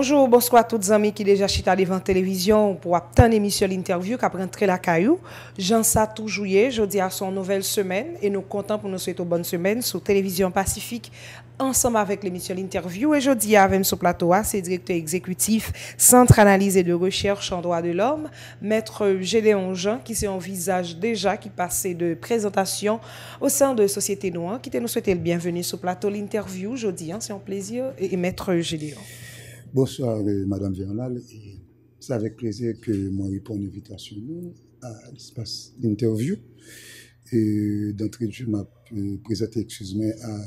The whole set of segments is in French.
Bonjour, bonsoir à tous les amis qui déjà chita devant la télévision pour attendre l'émission l'interview qui a la caillou. Jean ça Jouyé, jeudi à son nouvelle semaine et nous comptons pour nous souhaiter une bonne semaine sur Télévision Pacifique ensemble avec l'émission l'interview et jeudi dis à même sur plateau c'est directeur exécutif Centre Analyse et de Recherche en droit de l'homme, maître Gédéon Jean qui s'est envisage déjà qui passait de présentation au sein de Société Noire qui nous souhaiter le bienvenu sur plateau l'interview jeudi, hein, c'est un plaisir et, maître Gédéon. Bonsoir, euh, Madame Vernal. C'est avec plaisir que je réponds à l'invitation à l'espace d'interview. d'entrée de jeu, euh, je présenter, moi à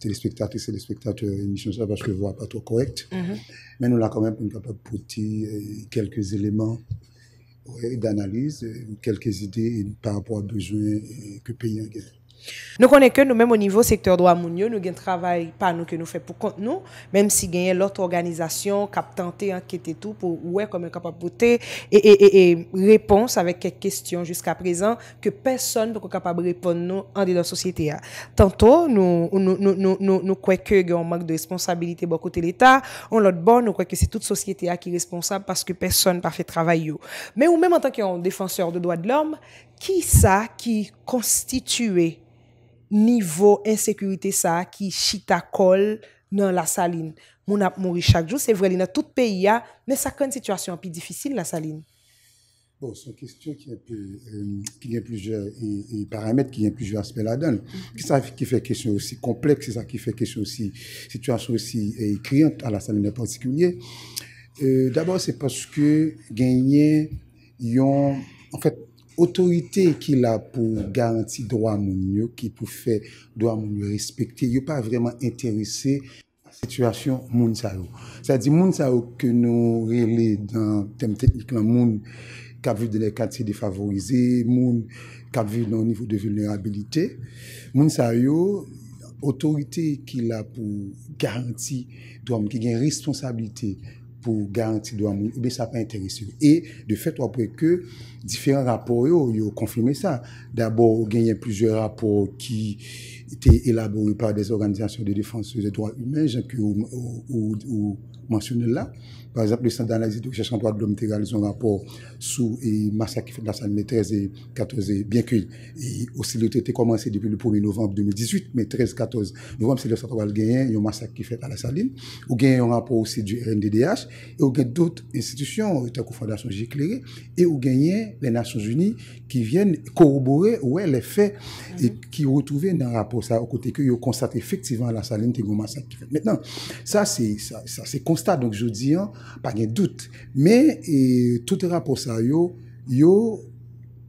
Téléspectateurs et les spectateurs émission parce que je vois pas trop correct. Mm-hmm. Mais nous, là, quand même, pour de euh, quelques éléments d'analyse, quelques idées par rapport aux besoins que le pays a. Nou konen ke nou menm ou nivou sektor doa moun yo, nou gen travay pa nou ke nou fe pou kont nou, menm si genyen lote organizasyon kap tante anket etou pou ouwe komen kapapote e repons avek kek kwestyon jiska prezan ke peson pou kapap repon nou an de doa sosyete ya. Tanto nou kweke genyon mank de responsabilite bokote l'Etat, an lot bon nou kweke se tout sosyete ya ki responsable paske peson pa fe travay yo. Men ou menm an tanke yon defanseur de doa de l'om, ki sa ki konstituye niveau insécurité ça qui chita colle dans la saline. Mon ap mouri chaque jour, c'est vrai, dans tout pays, a, mais ça une situation plus difficile la saline. Bon, c'est une question qui a, euh, qui plusieurs paramètres, qui a plusieurs aspects là-dedans. Mm-hmm. qui ça qui fait question aussi complexe, c'est ça qui fait question aussi situation aussi euh, criante à la saline en particulier. Euh, d'abord, c'est parce que gagner, ils ont, en fait, Otorite ki la pou garanti drwa moun yo, ki pou fe drwa moun yo respekte, yo pa vreman enterese situasyon moun sa yo. Sa di moun sa yo ke nou rele dan tem teknikman moun kapvi de lèkati defavorize, moun kapvi nan nivou de vulnerabilite. Moun sa yo, otorite ki la pou garanti drwa moun, ki gen responsabilite. pour garantir droit ça pas intéressé. Et de fait, après que différents rapports ont confirmé ça. D'abord, il y a plusieurs rapports qui étaient élaborés par des organisations de défense des droits humains, que ou, mentionné là. Par exemple, le Centre d'analyse de recherche en droits de l'homme a réalisé un rapport sur le massacre qui fait dans saline 13 et 14, bien que aussi le traité commencé depuis le 1er novembre 2018, mais 13-14 novembre, c'est le y a un massacre qui fait à la Saline. Ou a un rapport aussi du RNDDH, et ou d'autres institutions, telles Fondation J'éclairé, et ou les Nations Unies ki vyen korobore wè lè fè ki wotouve nan rapò sa wò kote ki yo konstat efektivan la salen te goun masak. Mèt nan, sa se konstat, donk joudi an, pa gen dout, mè tout rapò sa yo, yo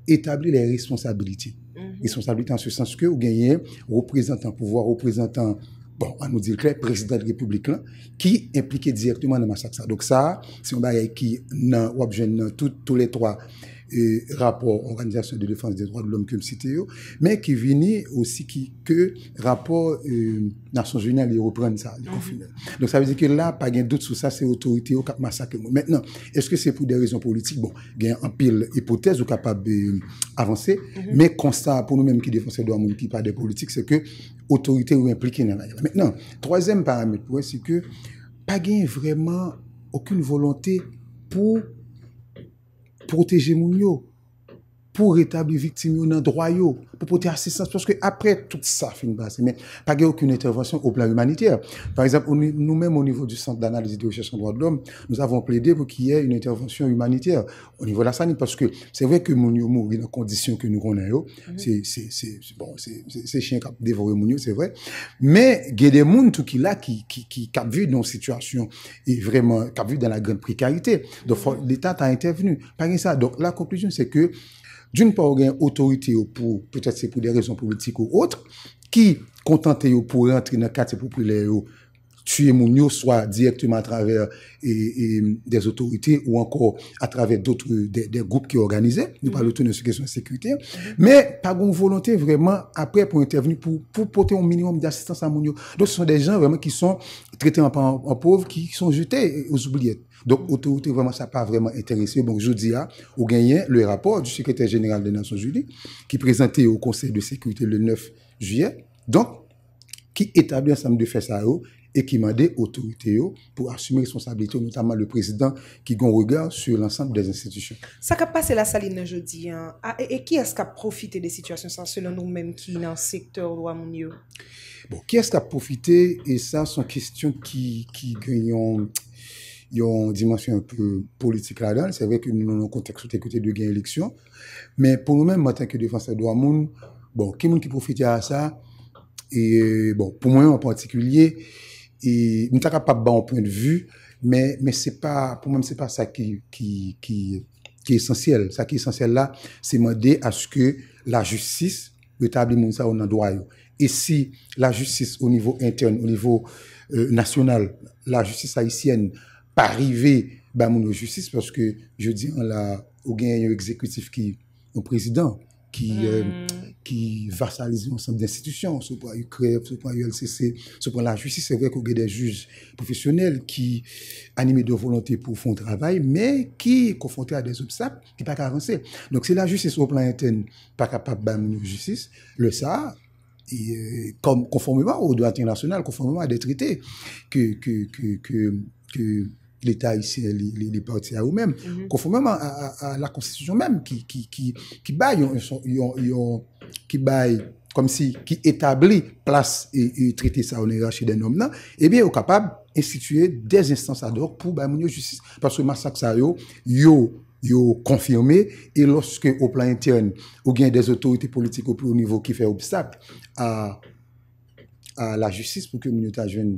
etabli lè responsabiliti. Mm-hmm. Responsabiliti an se sens ki yo genye wò prezentan pouvo, wò prezentan bon, an nou dil kre, presidat republikan, ki implike direktman nan masak sa. Dok sa, si yon ba yè ki nan, wò apjen nan, tout lè troa E rapport Organizasyon de Défense des Droits de l'Homme kem site yo, men ki vini osi ki ke rapport e, Nasson-Jounal y reprenne sa, y konfine. Don sa vezi ke la, pa gen dout sou sa, se otorite yo kap masake mo. Mètenan, eske se pou de rezon politik, bon, gen anpil hipotez ou kapab avanse, men konsta pou nou men ki défense do amoun ki pa de politik, se ke otorite yo implike nan aya. Mètenan, troazem paramète pou e, se ke pa gen vreman akoun volonté pou protéger Mounio pour rétablir victime dans le droit, pour porter assistance. Parce que après tout ça, fin base, mais pas aucune intervention au plan humanitaire. Par exemple, nous-mêmes, au niveau du Centre d'analyse et de recherche en droits de l'homme, nous avons plaidé pour qu'il y ait une intervention humanitaire au niveau de la santé. Parce que c'est vrai que Mounio mourit dans les conditions que nous connaissons. Mhm. C'est bon, c'est chien qui a dévoré Mounio, c'est vrai. Mais il y a des gens qui là, qui, qui, qui, qui vu dans une situation et vraiment, qui a vu dans la grande précarité. Donc, mhm. l'État a intervenu. Par ça donc la conclusion, c'est que joun pa ou gen otorite yo pou, petase pou de rezon politik ou otre, ki kontante yo pou rentri nan kate popule yo tuer Mounio, soit directement à travers des autorités ou encore à travers d'autres des, groupes qui organisaient. Nous mm-hmm. parlons tout de suite question de sécurité. Mm-hmm. Mais pas une volonté vraiment après pour intervenir, pour, porter un minimum d'assistance à Mounio. Donc ce sont des gens vraiment qui sont traités en, pauvres, qui sont jetés aux oubliettes. Donc, mm-hmm. autorité, vraiment, ça n'a pas vraiment intéressé. Donc, je dis à, au gagné le rapport du secrétaire général des Nations Unies, qui présentait au Conseil de sécurité le 9 juillet. Donc, qui établit ensemble de faits ça oh, ek imade otorite yo pou asume responsabilite yo, notama le prezident ki gon regar sur l'ansamble des institusyon. Sa ka pase la saline jeudi, e ki ah, eska profite de situasyon san, selon nou menm ki nan sektor ou amoun yo? Bon, ki eska profite, e sa son kwestyon ki gwenyon yon dimensyon un peu politik la dan, se vek nou nan kontekstotekote de gen eleksyon, men pou nou menm, maten ki defanse do amoun, bon, ki moun ki profite a sa, e bon, pou mwen yon an patikulye, E, nou ta ka pa ban ou pwen de vu, men se pa pouman se pa sa ki esensyel. Sa ki esensyel la, se mwede aske la justis ou etabli moun sa ou nan doayou. E si la justis ou nivou intern, ou nivou euh, nasyonal, la justis haisyen pa rive ban moun ou justis, paske je di an la ou gen yon ekzekwitif ki ou prezident, ki vasalize ansem d'institisyon, sou pou a yu krep, sou pou a yu euh, lcc, sou pou a la jussi, se vwe kou ge de juss profesyonel ki anime de volante pou fon trabay me ki konfonte a de soubsap ki pa karense. Donk se la jussi sou plan eten pa kapap ba mounou jussi, le sa konformeman ou do anternasyonal, konformeman a de trite ke... l'Etat ici, l'e-parti a ou mèm, konfonmèman a la konstitusyon mèm ki bay yon ki bay konm si ki etabli plas e trite sa ou negache den non? eh nom nan, ebyen ou kapab instituye des instans ador pou moun yo justice. Pasou masak sa yo, yo yo konfirme, e loske ou plan etienne, ou gen des otorite politik ou plou nivou ki fe obstap a la justice pou ke moun yo tajwen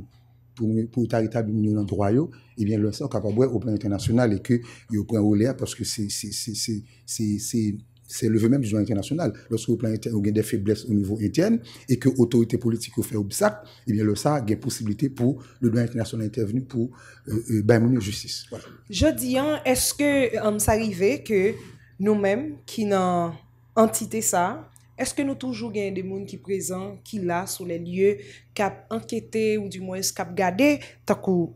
pour pour véritable million droit et eh bien le sont capable au plan international et que au prend parce que c'est c'est c'est c'est c'est c'est le même du droit international. Lorsque au plan international a des faiblesses au niveau interne et que l'autorité politique fait obstacle, eh bien, le ça, il y a possibilité pour le droit international intervenu pour euh, euh justice. Je dis, hein, est-ce que euh, ça arrive que nous-mêmes, qui n'en entité ça, Eske nou toujou gen yon demoun ki prezant, ki la sou le lye, kap anketè ou di mwes kap gade takou?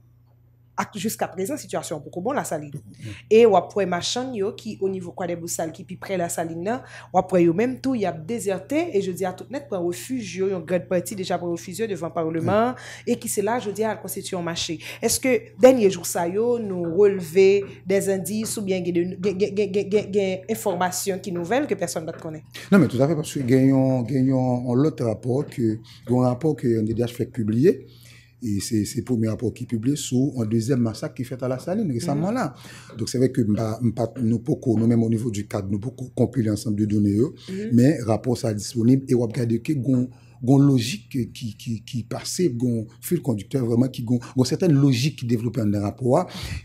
Juska prezen, situasyon poukou bon la saline. Mm-hmm. E wapwe machan yo ki o nivou kwa de bousal ki pi pre la saline nan, wapwe yo menm tou yap dezerte, e je di a tout net pre refuji yo, yon grad parti deja pre refuji yo devan parleman, mm-hmm. e ki se la je di a al konstituyon mache. Eske denye jou sa yo nou releve des indis ou bien gen informasyon ki nouvel ke person bat kone? Non, men tout afè porsi gen yon lot rapor ki yon rapor ki yon dedyaj fèk publiye, E se pou mi rapor ki publè sou an dezem masak ki fèt a la saline, resanman mm-hmm. la. Donk se vek nou pou kon, nou menm ou nivou di kad, nou pou kompli lè ansanm de donè yo. Men, mm-hmm. rapor sa disponib, e wap gade ke goun logik ki pase, goun fil kondikte, goun certain logik ki devlopè an de rapor wa,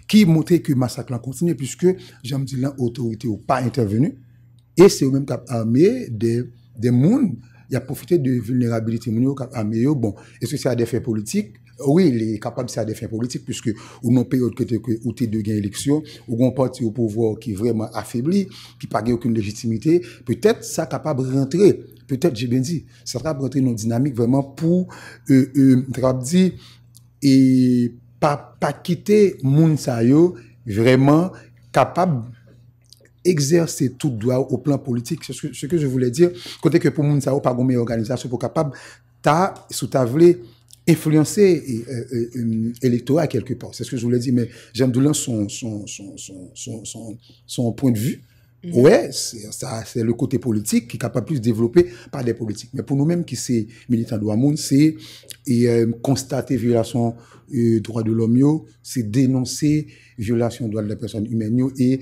ki motè ki masak lan kontine, pwiske, janm di lan, otorite ou pa intervenu, e se ou menm kap ame de moun, ya profite de vulnerabilite moun yo kap ame yo, bon, e se se a defè politik, Oui, il est capable de faire des fins politiques puisque non au nom période où il y a eu deux gains élections, où il y a eu un pouvoir qui est vraiment affaibli, qui n'a pas eu aucune légitimité, peut-être ça a capable de rentrer, peut-être, j'ai bien dit, ça a capable de rentrer dans la dynamique vraiment pour, je euh, l'ai euh, dit, et pas quitter Mounissahou, vraiment capable d'exercer tout droit au plan politique. Ce que je voulais dire, quand il y a un peu Mounissahou, pas comme une organisation, c'est pas capable de se taveler influencer l'électorat euh, euh, euh, quelque part. C'est ce que je voulais dire, mais j'aime de son, son, son, son, point de vue. Mm-hmm. ouais c'est le côté politique qui est capable plus développer par des politiques. Mais pour nous-mêmes qui c'est militants de monde, c'est constater violation euh, droit de l'homme, c'est dénoncer violation droits de la personne humaine et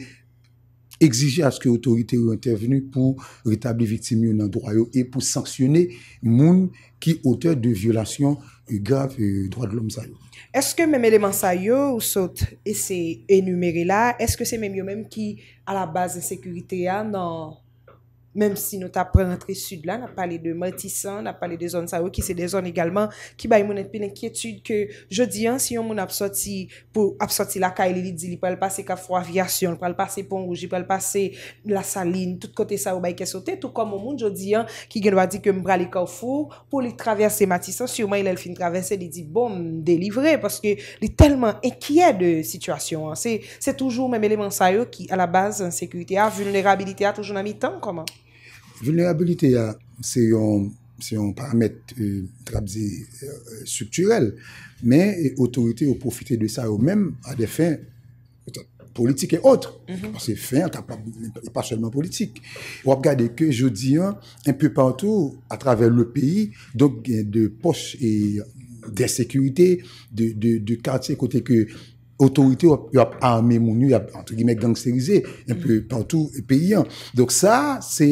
Exige aske otorite ou interveni pou retabli vitimi ou nan dorayo e pou sanksyone moun ki ote de vyolasyon grav e droy de lom sa yo. Eske men men de man sa yo ou sot ese enumere la, eske se men yo men ki a la base de sekurite ya nan... Mem si nou ta prentre sud la, na pale de matisan, na pale de zon sa ou ki se de zon egalman, ki bay moun et pe n'enkyetud ke jodi an, si yon moun apsoti pou apsoti la ka e li li di li pou el pase ka fwa avyasyon, pou el pase pon rougi, pou el pase la saline, tout kote sa ou bay kesote, tou kom moun jodi an ki genwa di ke mbra li kaw fwo pou li travesse matisan, si yon moun el fin travesse li di bom, delivre, paske li telman ekye de situasyon. Se toujou mwen meleman sa ou ki a la base an sekurite a, vulnerabilite a, toujou nan mi tan koman. vulnerabilite ya se yon paramet trabze strukturel. Men, autorite ou profite de sa ou men a defen politik e otre. Ase fe, anta pa chelman politik. Wap gade ke jodi an, anpe pantou a travèl le peyi, donk de poche de sekurite, de kantye kote ke autorite wap anme mounu, anpe pantou peyi an. Donk sa, se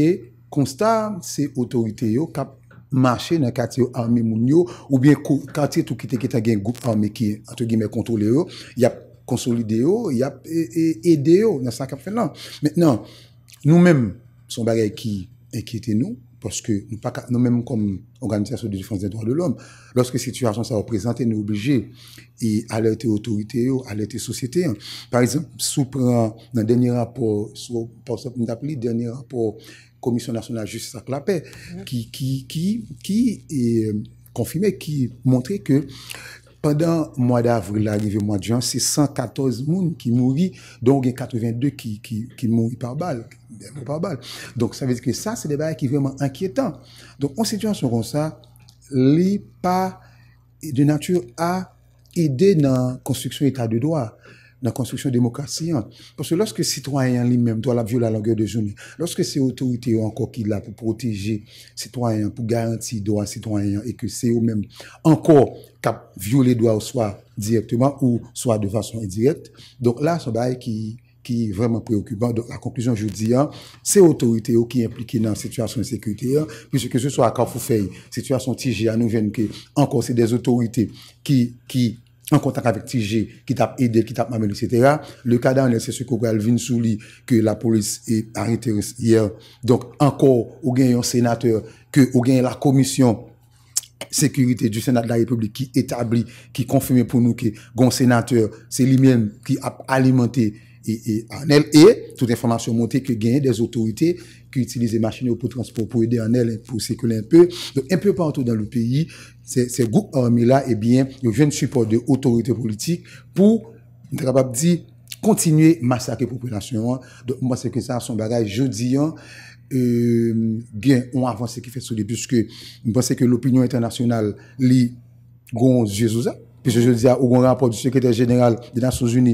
konsta se otorite yo kap mache nan kati yo arme moun yo ou bien kati tou ki teke ta gen goup arme ki, an tou gime, kontrole yo, yap konsolide yo, yap e, e, ede yo, nan sa kap fè nan. Mètenan, nou mèm son bagay ki, ekite nou, porske nou mèm kom Organisasyon de Difense des Droits de l'Homme, loske situasyon sa represente, nou oblije e alerte otorite yo, alerte sosyete. Par exemple, sou pran nan denye rapor, sou mdap li, denye rapor komisyon nasyonal justice sa klapè, ki konfirmè, ki montrè ke pandan mwa d'avri la, nivè mwa djan, se 114 moun ki mouvi, don gen 82 ki mouvi par bal. Donk sa vezke sa, se debayè ki vèman ankyetan. Donk anse djan soron sa, li pa de natyur a edè nan konstruksyon etat de doa. nan konstruksyon demokrasi, an. Poske loske sitwanyan li menm, to alap vio la langer de jouni, loske se otorite yo anko ki la pou proteje sitwanyan, pou garanti doan sitwanyan, e ke se yo menm anko kap viole doan swa direktman ou swa devason indirekt, donk la sou bay ki vreman preokuban. Donk la konklusyon jou di an, se otorite yo ki implike nan sitwasyon sekwite, pwiske se yo swa akafou fey, sitwasyon tije anou venke, anko se de otorite ki... en contact avec TG, qui t'a aidé, qui t'a amené, etc. Le cas d'un, c'est ce qu'on sous Souli, que la police est arrêté hier. Donc, encore, au gain un sénateur, que au gain la commission sécurité du Sénat de la République qui établit, qui confirme pour nous que le sénateur, c'est lui-même qui a alimenté et, elle, et toute information montée que gagnent des autorités ki itilize machinè ou pou transport pou edè anèl, pou sekele anpè. Donc, anpè pantou dan loupéyi, se goup anmè la, ebyen, eh yon ven support de otorite politik, pou, yon trabap di, kontinye massakè popolasyon. Donc, mwen sekele sa son bagay, jodi an, gen, ou an avansè ki fè sou li, pweske, mwen seke l'opinyon internasyonal li, goun Jezouza, pweske jodi an, ou goun rapport di sekreter jeneral de Nansonsouni,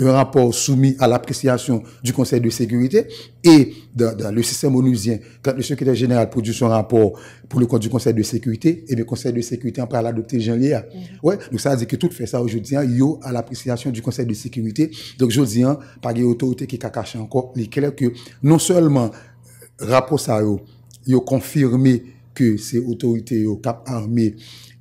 un rapport soumis à l'appréciation du Conseil de sécurité et dans, le système onusien, quand le secrétaire général produit son rapport pour le code du Conseil de sécurité, et le Conseil de sécurité en parle l'adopter janvier. Mm-hmm. Ouais, donc ça veut dire que tout fait ça aujourd'hui, il y a à l'appréciation du Conseil de sécurité. Donc aujourd'hui, dis, hein, par les autorités qui cachent encore, il est clair que non seulement euh, rapport ça, il a confirmé que ces autorités, au cap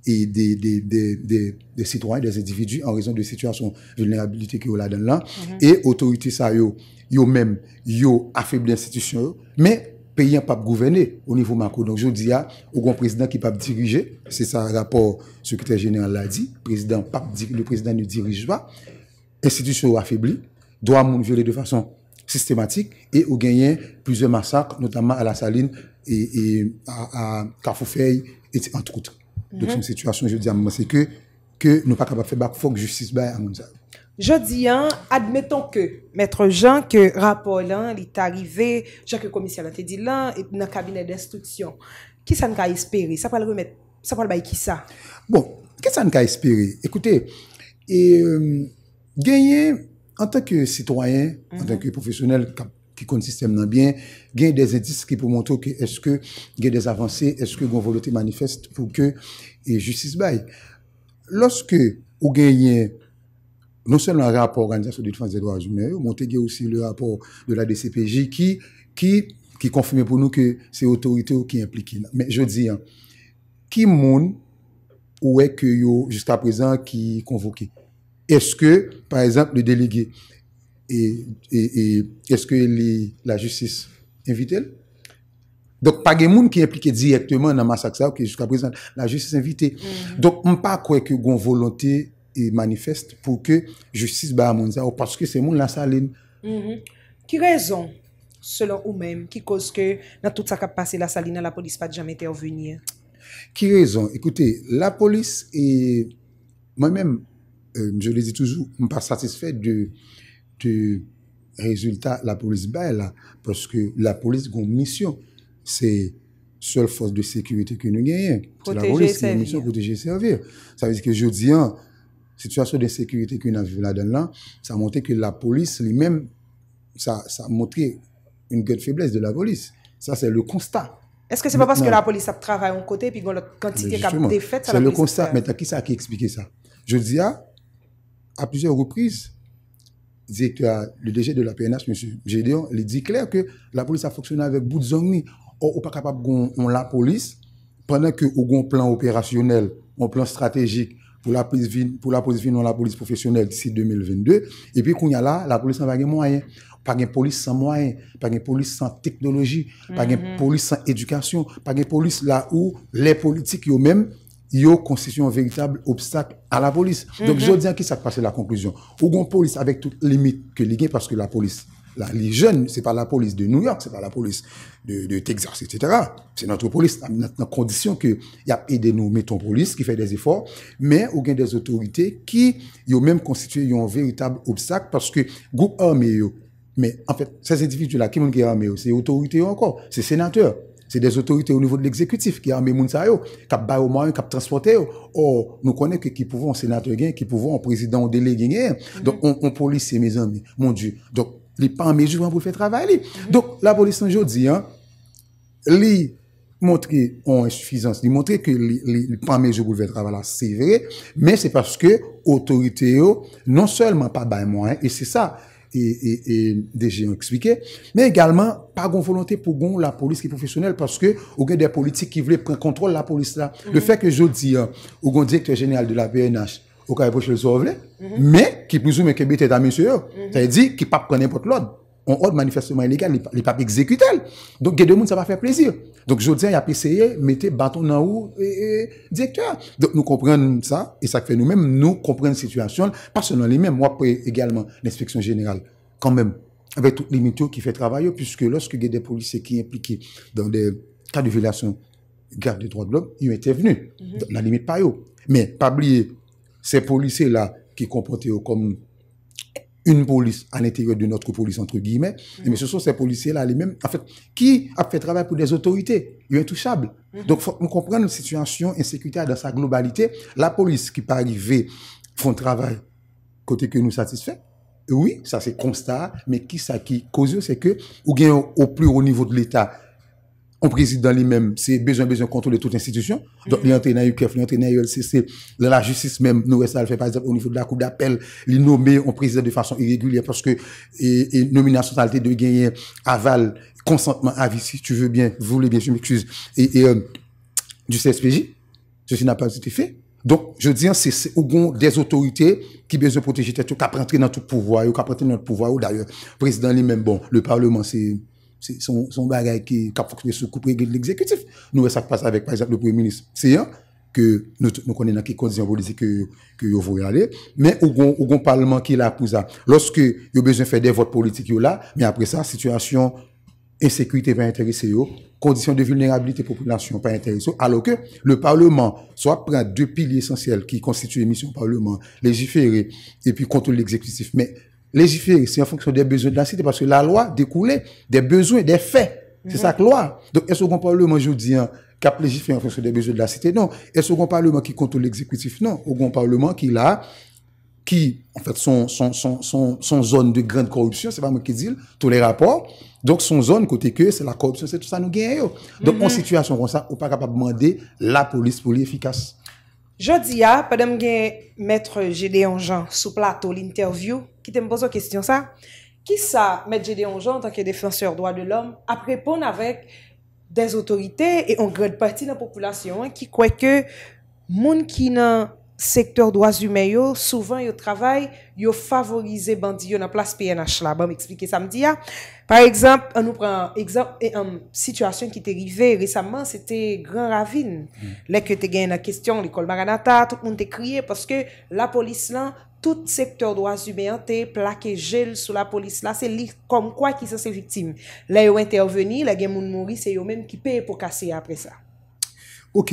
et des, des, des, des, des citoyens, des individus en raison de situations de vulnérabilité qui ont là dedans mhm. Et autorité ça, yo, yo même, yo affaibli l'institution, mais pays pas gouverné au niveau macro. Donc, je dis, y au un président qui pas diriger, c'est ça, rapport, secrétaire général l'a dit, président le président ne dirige pas, institution affaiblie, droit monde violé de façon systématique et au gagné plusieurs massacres, notamment à la Saline et, à, à et entre autres. Donc, mhm. c'est une situation, je dis à moi, c'est que, que nous pas capables de faire back, justice à Je dis, hein, admettons que, maître Jean, que rapport hein, là, est arrivé, chaque commissaire a été dit là, et dans le cabinet d'instruction. Qui ça ne peut Ça va le remettre, ça le qui ça? Bon, qu'est-ce qu'on peut espérer? Écoutez, et, euh, gagner en tant que citoyen, en mhm. tant que professionnel, konsistèm nan byen, gen yon des edis ki pou montou ke eske gen des avansè eske yon volote manifest pou ke e justice baye. Lorske ou gen yon non sèl nan rapor organizasyon de l'advansèk loyazounè, ou montè gen yon aussi le rapor de la DCPJ ki konfume pou nou ke se otorite ou ki impliki nan. Men, je di an, ki moun ou e ke yo jist aprezen ki konvoke? Eske par exemple, le delegué, et e, e, est-ce que la justice invite elle? Donc, pas des mouns qui est impliqué directement dans le massacre qui est jusqu'à présent la justice invitée. Mm-hmm. Donc, on ne pas croit que l'on volonté est manifeste pour que justice bat à Mounza ou parce que c'est moun la saline. Qui mm-hmm. raison, selon ou même, qui cause que na tout ça a passé la saline et la police n'a pas jamais été envenue? Qui raison? Écoutez, la police et moi-même, euh, je le dis toujours, on n'est pas satisfait de... résultat la police belle hein, parce que la police a mission c'est seule force de sécurité que nous gagnons c'est la police une mission protéger servir ça veut dire que je dis la hein, situation de sécurité que nous avons là-dedans ça montre que la police lui-même ça ça montré une faiblesse de la police ça c'est le constat est-ce que c'est pas parce que la police a travaillé un côté puis quantité qui défaite c'est le constat mais t'as qui ça qui expliquer ça je dis ah, à plusieurs reprises directeur, le DG de la PNH, M. Gédéon, il dit clair que la police a fonctionné avec bout de On n'est pas capable de la police pendant que au a un plan opérationnel, un plan stratégique pour la police pour la police la police professionnelle d'ici 2022 et puis qu'on y a là la police n'a pas de moyens pas de police sans moyens pas de police sans technologie pas mm-hmm. police sans éducation pas de police là où les politiques eux-mêmes yo constitue un véritable obstacle à la police. Donc, mhm. je dis qui ça passe la conclusion. Ou gon police avec toute limites que a, parce que la police, la, les jeunes, c'est pas la police de New York, c'est pas la police de, Texas, etc. C'est notre police, la condition que y a aidé nous, mettons police, qui fait des efforts, mais ou gain des autorités qui, yo même constitué un véritable obstacle parce que groupe armé, mais en fait, ces individus-là, qui sont armé, c'est autorités encore, c'est sénateur. Se de otorite ou nivou de l'exekutif ki ame moun sa yo, kap bay ou mayon, kap transporte yo. Or, nou konen ke ki pouvon senate gen, ki pouvon prezident ou dele gen gen. Mm-hmm. Don, on polise se me zan mi. Mon die, don, li pan me jouvran pou l'fè travay li. Mm-hmm. Don, la polise anjou di, li montre, ou en sufizans, li montre ke li pan me jouvran pou l'fè travay la, se vre, men se paske otorite yo, non selman pa bay moun, e se sa. deje yon eksplike. Men egalman, pa gon volante pou gon la polis ki profesyonel, paske ou gen de politik ki vle kontrol la polis la. Le fe ke jo di, ou gon direktor jenial de la PNH, mm-hmm. ou ka eposhe sou avle, men, ki pizou men kebi tetan mensye yo, sa yi di, ki pap konen pot lod. on ordre manifestement illégal, les papes exécutent. Donc, il y a deux gens, ça va faire plaisir. Donc, je dis, il y a essayé mettez bâton en haut et, directeur. Donc, nous comprenons ça, et ça fait nous-mêmes, nous comprenons la situation, parce que nous, les mêmes, moi, également, l'inspection générale, quand même, avec toutes les limites qui fait travailler, puisque lorsque il y a des policiers qui sont impliqués dans des cas de violation garde des droits de l'homme, ils ont été venus mhm. la limite pas eux. Mais, pas oublier, ces policiers-là, qui comportaient comme une police à l'intérieur de notre police, entre guillemets. Mais ce sont ces policiers-là, les mêmes, en fait, qui a fait travail pour des autorités Ils sont touchable mhm. Donc, faut nous comprendre la situation insécuritaire dans sa globalité. La police qui peut arriver, font travail côté que nous satisfait. Oui, ça c'est constat, mais qui ça qui cause, c'est que, ou bien au plus haut niveau de l'État, on président lui-même, c'est besoin, besoin de contrôler toute institution. Donc, il est dans UKF, il dans ULCC, la justice même, nous, ça le fait, par exemple, au niveau de la Cour d'appel, les nommé en président de façon irrégulière parce que, et, nomination, ça de gagner aval, consentement, avis, si tu veux bien, vous voulez bien, je m'excuse, et, euh, du CSPJ. Ceci n'a pas été fait. Donc, je dis, hein, c'est au des autorités qui besoin de protéger, qui ont dans tout pouvoir, qui ont dans tout pouvoir, ou d'ailleurs, président lui-même, bon, le Parlement, c'est Son bagay ki kap fokusne sou koup regle l'exekutif. Nou ve sak pas avek, par exemple, le premier ministre. Se yon, ke nou konen na ki kondisyon politik ke yo vore ale, men ou gon parlement ki la apouza. Lorske yo bezon fè de vote politik yo la, men apre sa, situasyon, insekurite pa interese yo, kondisyon de vulnerabilite populasyon pa interese yo, alo ke le parlement so ap pren de pilie esensyel ki konstituye misyon parlement, legifere, epi kontrol l'exekutif. Men, Légifé, c'est en fonction des besoins de la cité parce que la loi découlait des besoins, des faits. C'est ça que l'on a. Est-ce qu'on parle aujourd'hui qu'il y a plégifé en fonction des besoins de la cité? Non. Est-ce qu'on parle qu'il y a contre l'exécutif? Non. On parle qu'il y a son zone de grande corruption, c'est pas moi qui le dit, tous les rapports. Son zone, c'est la corruption. C'est tout ça nous guérir. En mm-hmm. situation comme ça, on ne peut pas demander la police pour l'efficace. Jeudi, ah, pendant que M. Gédéon Jean souplate l'interview, ki te mbozo kestyon sa, ki sa medje de anjon tanke defanseur doa de l'om, aprepon avèk des otorite e angrèl pati nan popolasyon ki kwe ke moun ki nan secteur droits humains yo souvent yo travail yo favoriser bandi yo dans place PNH là bon m'expliquer ça me hein. par exemple on nous prend exemple et um, situation qui est arrivée récemment c'était Grand Ravine mm. là que tu gagné la question l'école Maranatha tout le monde crié parce que la police là tout secteur droits humains t'es plaqué gel sous la police là c'est comme quoi qui sont ces victimes là yo intervenir là eu moun mouri c'est eux même qui paient pour casser après ça Ok,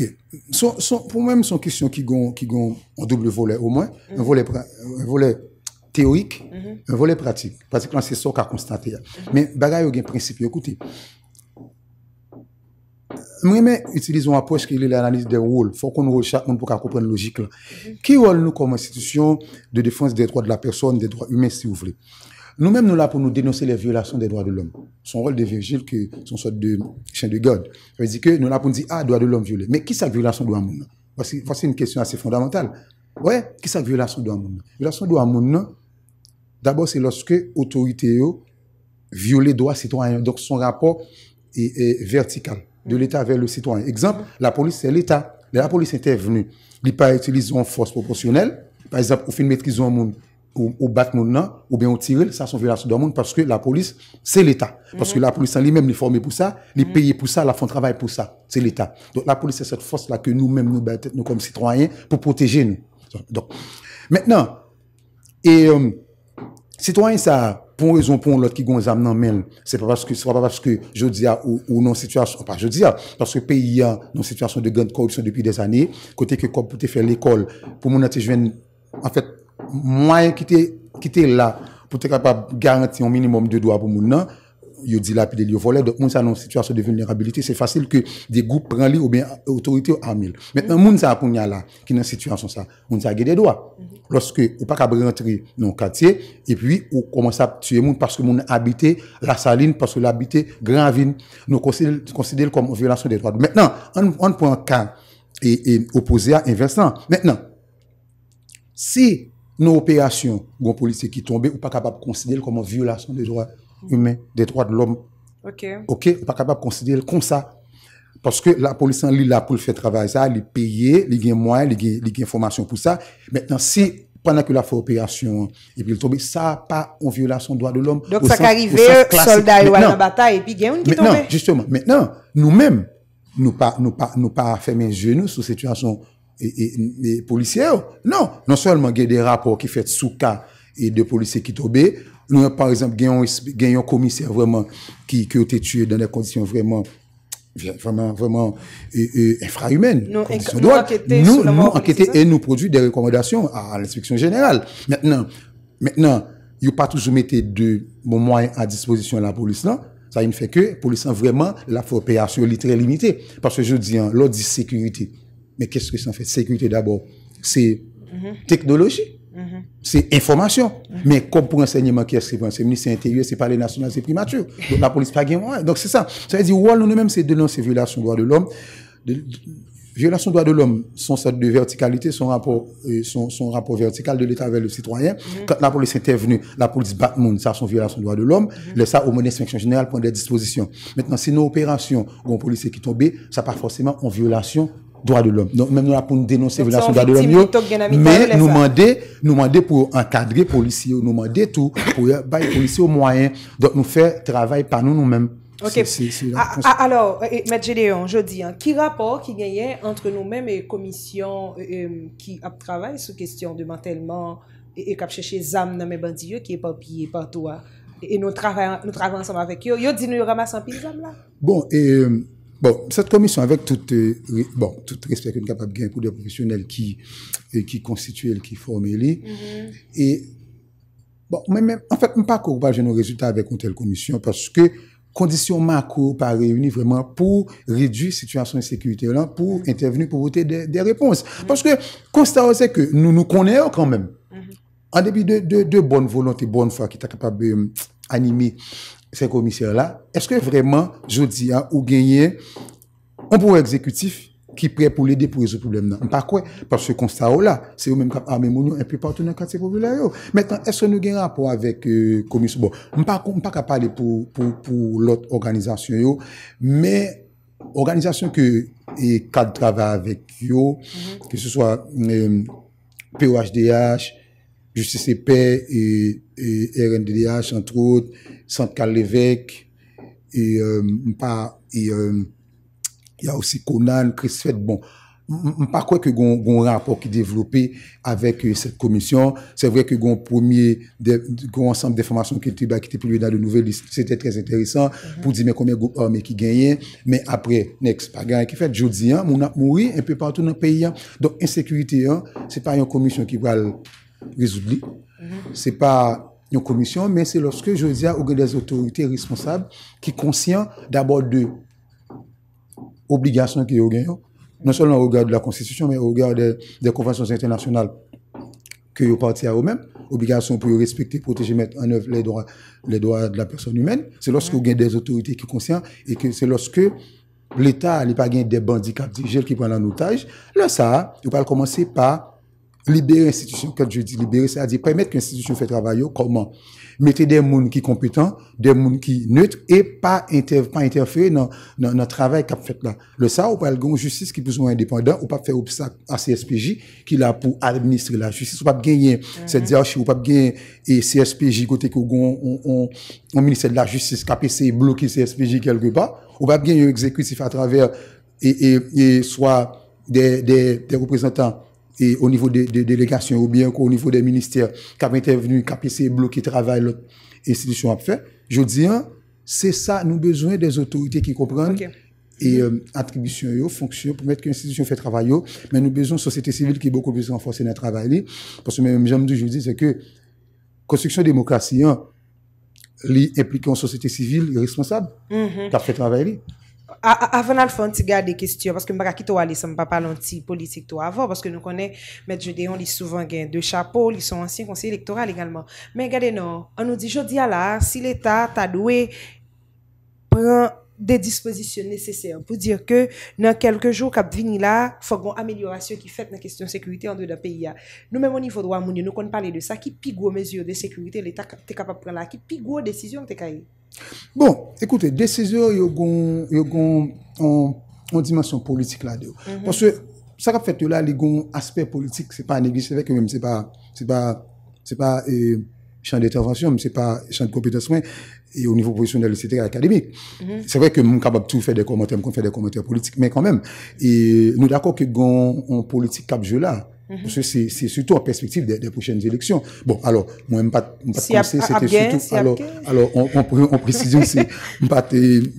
pou mèm son kisyon ki gon an double volè au mwen, an volè teorik, an volè pratik. Pratik lan se so ka konstante ya. Mè bagay ou gen prinsipi, ekoute, mè mè utilize ou aposke li l'analise de rol, fò kon rol chak moun pou ka kopren logik la. Ki rol nou kon mè institisyon de defanse de droits de la person, de droits humè si ou vle? Nous-mêmes, nous là pour nous dénoncer les violations des droits de l'homme. Son rôle de Virgile, que son sorte de chien de garde. c'est dire que nous là pour nous dire, ah, droits de l'homme violé. Mais qui ça violation droit de voici, voici une question assez fondamentale. Ouais, qui ça violation droit La Violation droit l'homme, d'abord, c'est lorsque l'autorité viole droits citoyens. Donc, son rapport est, vertical de l'État vers le citoyen. Exemple, la police, c'est l'État. La police est intervenue. Il n'est pas utilisé en force proportionnelle. Par exemple, au fin de maîtrise, monde ou, battre ou bien on tire, ça sont violation de monde parce que la police, c'est l'État. Parce que mhm. la police elle même est formée pour ça, elle est mhm. payée pour ça, elle font travail pour ça. C'est l'État. Donc la police, c'est cette force-là que nous-mêmes, nous, battons nous comme citoyens, pour protéger nous. Donc, maintenant, et euh, citoyens, ça, pour raison pour l'autre qui gonzam amène, men, c'est pas parce que, c'est pas parce que je dis à, ou, non situation, pas je dis à, parce que pays a une situation de grande corruption depuis des années, côté que comme pour faire l'école, pour mon jeune en fait, moins qui était là pour être capable de garantir un minimum de droits pour les gens, ils puis ils volent. Donc, nous dans une situation de vulnérabilité. C'est facile que des groupes prennent ou bien autorités en mille. Maintenant, nous mhm. avons là, qui dans situation ça, nous ont des droits. Mhm. Lorsque vous pas capable rentrer dans le quartier, et puis, on commence à tuer les parce que nous habitez la saline, parce que l'habiter Grandville. Nous considérons comme une violation des droits. Maintenant, on, prend un cas et, et opposé à inversant. Maintenant, si nos opérations, les policiers qui ne ou pas capable de considérer comme une violation des droits humains, des droits de l'homme. OK. OK, pas capable de considérer comme ça. Parce que la police est là pour faire travailler ça, elle les payer, les elle moyens, les gains informations pour ça. Maintenant, si pendant que la fait opération, et puis il tombe, ça pas une violation des droits de l'homme. Donc, ça sens, arrivé, soldat ou de la bataille, et puis il y a qui tombe. justement, maintenant, nous-mêmes, nous pas, nous pas, nous pas fermer genoux sur situation et, policières. Oh. Non, non seulement il y a des rapports qui fait sous cas et de policiers qui tombent. Nous, par exemple, il un commissaire vraiment qui, qui a été tué dans des conditions vraiment vraiment vraiment infrahumaines. Nous, nous, nous, et nous produisons des recommandations à, l'inspection générale. Maintenant, maintenant, il pas toujours mis de moyens à disposition de la police Non, Ça ne fait que, pour a vraiment, la coopération est très limitée. Parce que je dis, l'autre hein, l'ordre sécurité. Mais qu'est-ce que ça fait Sécurité d'abord, c'est technologie, c'est information. Mais comme pour enseignement, qu'est-ce un C'est ministre intérieur, c'est les national, c'est primature. Donc la police pas gain. Donc c'est ça. Ça veut dire, nous-mêmes, c'est de c'est violation de droits de l'homme. Violation des droits de l'homme, son sort de verticalité, son rapport, euh, son, rapport vertical de l'État avec le citoyen. Quand la police est intervenue, la police bat le monde, ça, son violation des droits de l'homme. Mm Laisse ça au moins l'inspection générale prend des dispositions. Maintenant, si nos opérations, où un policier qui tombe, ça pas forcément en violation droit de l'homme. Même nous pour nous dénoncer violation droits de l'homme, mais nous demander, nous pour encadrer les policiers, nous demander tout pour les policiers au moyen Donc nous faire travail par nous mêmes ah, ah, alors, eh, eh, M. Gédéon, je dis, hein, qui rapport qui gagnait entre nous-mêmes et la commission euh, euh, qui travaille sur la question de mantèlement et qui a cherché ZAM dans mes bandits qui est papillé partout et nous travaillons ensemble avec eux. Ils dit nous ramassons pile ZAM là. Bon, et euh, Bon, cette commission, avec tout, euh, bon, tout respect qu'on est capable de gagner pour des professionnels qui, qui constituent, qui forment les, mm-hmm. et bon, même, en fait, je ne pas qu'on nos résultats avec une telle commission parce que conditions macro pas réunies vraiment pour réduire la situation de sécurité là, pour mm-hmm. intervenir, pour voter des, réponses. Mm-hmm. Parce que, constat, c'est que nous nous connaissons quand même. En dépit de, de, de bonne volonté, bonne foi qui est capable d'animer se komisyon la, eske vreman, jodi, ou genye, an pou ekzekutif, ki pre pou lede pou ezo problem nan. Mpa kwe, pas se konsta ou la, se ou menm kap, an menmoun yo, en pi partenan katek ou vila yo. Metan, eske nou genye anpou avèk komisyon, bon, mpa kap pale pou lòt organizasyon yo, men, organizasyon ke, e kad travè avèk yo, ke se swa, POHDH, Justice Pè, RNDDH, entre autres, Sante-Calle-Lévesque, et il euh, euh, y a aussi Conan, Chris Fett, bon, on ne par quoi que goun rapport qui développé avec euh, cette commission, c'est vrai que goun premier, goun ensemble d'information qui était publié dans le Nouvel Liste, c'était très intéressant, pour dire combien goun hommes qui gagne, mais après, next, pas grand, et qui fait, je dis, on a mouru un peu partout dans le pays, donc, insécurité, c'est pas une commission qui parle rezout li. Se pa yon komisyon, men se loske jo diya ou gen des otorite responsable ki konsyen d'abord de obligasyon ki yo gen yo. Non sol nan ou gen de la konstisyon, men ou gen de konfasyon internasyonal ki yo parti a ou men. Obligasyon pou yo respekti, proteji, mette en oeve le doa de la person humen. Se loske ou gen des otorite ki konsyen e ke se loske l'Etat li pa gen de bandikap di jel ki pran anotaj. La sa, yo pal komanse pa Libere institisyon, kat je di libere, sa di premete ki institisyon fè travay yo, koman, mette den moun ki kompetan, den moun ki neutre, e pa interfer nan travay kap fèt la. Le sa, ou pa algon justice ki pou sou indépendant, ou pa fè obsak a CSPJ ki la pou administre la justice. Ou pa genyen, se di a, ou pa genyen, e CSPJ, kote kou gon, ou minister de la justice kap ese bloki CSPJ kelke pa, ou pa genyen yon exekutif a travèr e soa de reprezentant et au niveau des, délégations ou bien au niveau des ministères qui ont intervenu, qui ont essayé de bloquer le travail l'autre a fait. Je dis, hein, c'est ça, nous avons besoin des autorités qui comprennent. Et attributions, euh, attribution, fonction, pour mettre que l'institution fait travail, mais nous avons besoin de société civile qui est beaucoup plus renforcée dans le travail. Parce que même, j'aime je dis, c'est que construction démocratie, hein, une société civile responsable, mm-hmm. qui a fait travail. Avant d'aller faire un petit des questions, parce que je ne aller parler un petit politique toi avant, parce que nous connaissons M. Gédéon, il souvent gain deux chapeaux, ils sont anciens conseillers électoraux également. Mais regardez, non, on nous dit, je dis à là, si l'État t'a doué, prend des dispositions nécessaires pour dire que dans quelques jours il venir là faut une amélioration qui fait dans la question sécurité en dehors pays nous même au niveau droit nous connaissons parler de ça qui plus mesures de sécurité l'état est capable de prendre là qui plus décision t'es Bon, ekoute, mm-hmm. euh, de sezor yo goun yon dimansyon politik la deyo. Panswe, sa kap fet yo la li goun asper politik, se pa neglis se vek yo mwen, se pa se pa chan de intervensyon se pa chan de kompetanswen yo nivou profesyonel, se te akademik. Se vek yo moun kap ap tou fè de kommentèm kon fè de kommentèm politik, men kon men nou d'akon ki goun an politik kap jola Mhm. Parce que c'est surtout en perspective des, prochaines élections. Bon, alors, moi, je ne pas, c'était surtout... alors, alors, on, on, on précision, c'est pas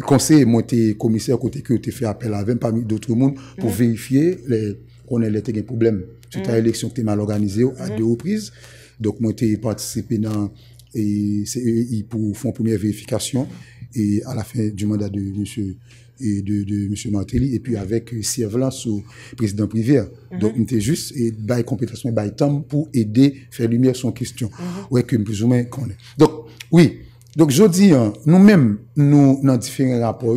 conseiller, moi, commissaire côté que fait appel à 20 parmi d'autres monde pour mhm. vérifier les, qu'on ait les problèmes. sur mhm. élection élection qui est mal organisée à deux reprises. Donc, moi, participe participé dans, et, et, pour, font première vérification. Et à la fin du mandat de monsieur et de M. Martelly, et puis avec Sir Vlans ou Président Privé. Donc, n'était mhm. juste, et baille compétation, baille temps, pou aider faire lumière son question. Mhm. Ou est-ce que, plus ou moins, qu'on est. Donc, oui. Donc, je dis, nous-mêmes, nous, dans différents rapports,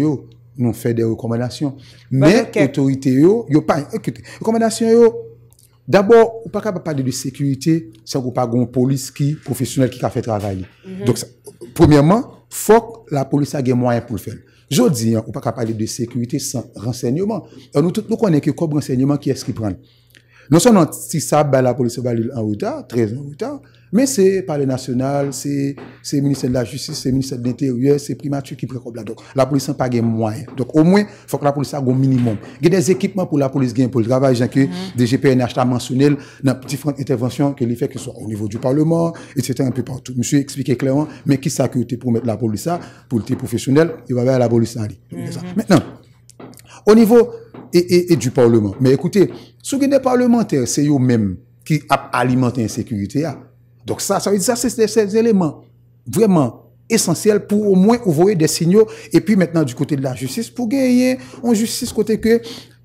nous faisons des recommandations. Mais, autorité, yo, yo pas. Écoutez, recommandation, yo, d'abord, ou pas capable de parler de sécurité, sa groupe a un police qui, professionnel, qui a fait travailler. Mhm. Donc, premièrement, faut que la police aie moyen pour le faire. Jodi, an pou pa kap pale de sekwite san rensegnoman. An nou tout nou konen ke kop rensegnoman ki eski pran. Non son nan si sa bala pou li se balil an wita, trez an wita, Men se pale nasyonal, se se minister de la justice, se minister de l'interieur, se primature ki preko bla. Donk, la polisan pa gen mwoyen. Donk, o mwen, fok la polisan go minimum. Gen des ekipman pou la polis gen pou l'dravay, jankye, de GPNH ta mansonel nan ptifrank intervensyon ke li fèk ki sou au nivou du parlement, et c'est un peu partou. M'su y explike klerman, men ki sa ki ou te pou mette la polisa pou l'ti profesyonel yon va ve a la polisan li. Mwen nan, o nivou e du parlement. Men ekoute, sou gen de parlementer, se yo men ki ap alimante yon sek ah. Donc ça, ça veut dire c'est ces éléments vraiment essentiels pour au moins ouvrir des signaux. Et puis maintenant, du côté de la justice, pour gagner en justice, côté que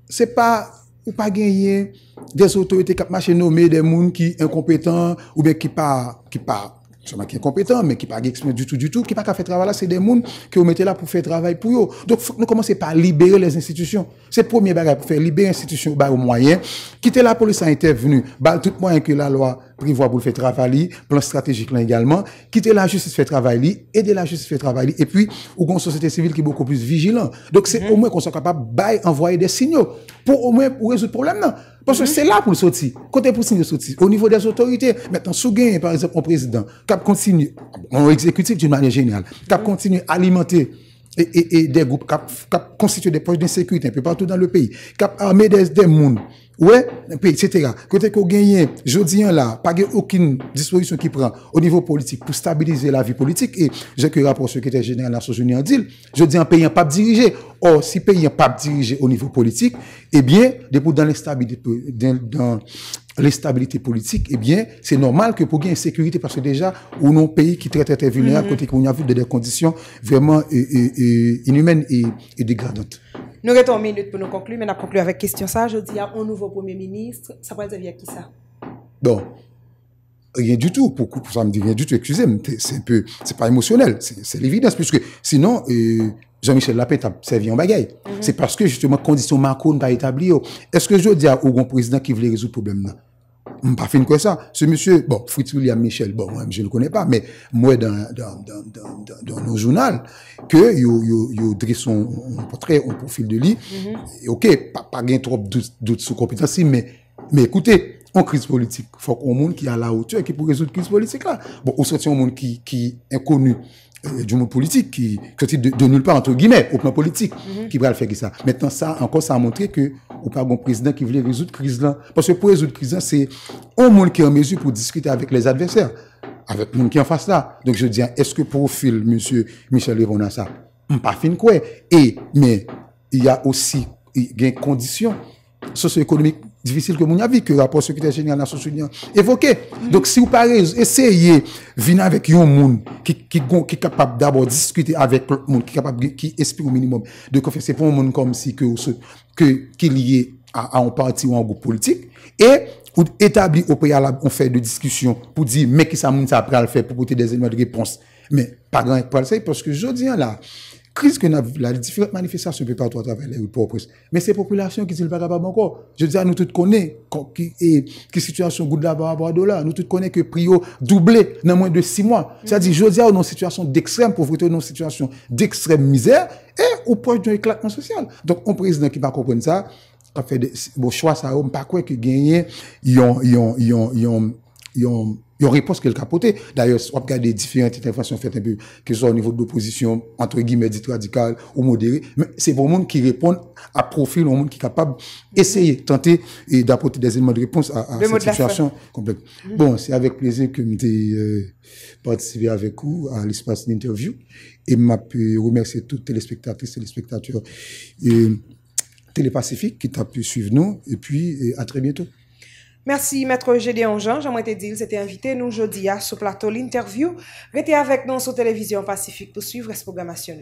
c'est pas ou pas gagner des autorités qui marchent nommer des gens qui incompétents ou bien qui pas qui pas seulement qui est compétent, mais qui pas du tout, du tout, qui pas fait faire travail là, c'est des gens qui ont mettez là pour faire travail pour eux. Donc, faut que nous commençons par libérer les institutions. C'est le premier bagage pour faire libérer les institutions, bah, au moyen moyens. Quitter la police a tout bah, tout moyen que la loi prévoit pour le faire travailler, plan stratégique là également, quitter la justice fait travailler, aider la justice fait travailler, et puis, ou une société civile qui est beaucoup plus vigilante. Donc, c'est mhm. au moins qu'on soit capable d'envoyer des signaux pour au moins résoudre le problème. Parce que mhm. c'est là pour le sortir. Côté pour signer sortir. Au niveau des autorités, maintenant, Sougain, par exemple, un président, cap continue, en exécutif d'une manière géniale, cap mhm. continue à alimenter et, des groupes, cap, constituer des poches d'insécurité un peu partout dans le pays, cap armer des, des mondes Ouais, etc. Côté qu'on gagne, je dis là, pas aucune disposition qui prend au niveau politique pour stabiliser la vie politique. Et j'ai que rapport secrétaire général de la Sous-Unie en dit, je dis un pays pas dirigé. Or, si pays pas dirigé au niveau politique, eh bien, depuis dans l'instabilité, politique, eh bien, c'est normal que pour gagner sécurité, parce que déjà, on a un pays qui est très, très, très vulnérable, mm-hmm. côté qu'on a vu des conditions vraiment euh, euh, euh, inhumaines et dégradantes. Nous restons une minute pour nous conclure, mais nous conclure avec question ça. Je dis à un nouveau Premier ministre, ça pourrait être à qui ça Bon, rien du tout. Pour, pour ça, me dit rien du tout. Excusez-moi, c'est peu, c'est pas émotionnel. C'est l'évidence, puisque sinon, euh, Jean-Michel Lapin a servi en bagaille. Mhm. C'est parce que justement, condition Macron n'a pas établi. Oh. Est-ce que je dis à un président qui voulait résoudre le problème là m pa fin kwen sa, se monsye, bon, Fritz William Michel, bon, mwen, je l kone pa, men, mwen dan, dan, dan, dan, dan, dan, dan nou jounal, ke yo, yo, yo, yo, dris son potre, ou profil de li, mm-hmm. yo ke, pa, pa gen trop dout sou kompetansi, men, men, ekoute, an kriz politik, fok ou moun ki a la ou tue, ki pou rezout kriz politik la, bon, ou soti ou moun ki, ki, konu, Euh, du monde politique qui de, nulle part entre guillemets au plan politique mhm. qui va le faire ça maintenant ça encore ça a montré que ou pas bon président qui voulait résoudre crise là parce que pour résoudre crise là c'est au monde qui est en mesure pour discuter avec les adversaires avec le monde qui est en face là donc je dis est-ce que pour fil monsieur Michel on a ça pas fin quoi et mais il y a aussi il y une condition socio-économique Difisil ke moun avi, ke rapor sekretaryen yon nasyon soulyan evoke. Donk si ou parez, eseye vina vek yon moun ki kapap dabou diskute avek moun, ki kapap ki espi ou minimum de konfese pou moun kom si ke ou se, ke liye a an parti ou an goup politik, e ou etabli ou prealab ou fey de diskusyon pou di, meki sa moun sa pral fey pou pote dezenwa de repons. Me, pa gran ek pral sey, poske jodi an la, kriz ke nan difiret manifestasyon pe patwa tavele ou popres. Men se populasyon ki zil baga baban kwa, jodi ya nou tout konen ki situasyon gouda baban bwa dola, nou tout konen ke priyo double nan mwen de 6 mwa. Jodi ya ou nan situasyon dekstrem, povrote ou nan situasyon dekstrem mizer, e ou poj di yon eklatman sosyal. Donk on prezident ki pa kompon sa, pa fe de mou chwa sa oum, pa kwe ki genye yon, yon, yon, yon, a une réponse qu'elle capotait. D'ailleurs, on regarde des différentes interventions faites un peu, que ce soit au niveau de l'opposition, entre guillemets, dit radicale ou modérée. Mais c'est pour le monde qui répond à profil, au monde qui est capable d'essayer, tenter et d'apporter des éléments de réponse à, cette situation Bon, c'est avec plaisir que je euh, participé avec vous à l'espace d'interview et m'a pu remercier toutes les téléspectatrices et les spectateurs et euh, Télépacifique qui t'a pu suivre nous et puis euh, à très bientôt. Merci, Maître Gédéon Jean. J'aimerais te dire, c'était invité nous jeudi à ce plateau l'interview. Restez avec nous sur Télévision Pacifique pour suivre cette programmation.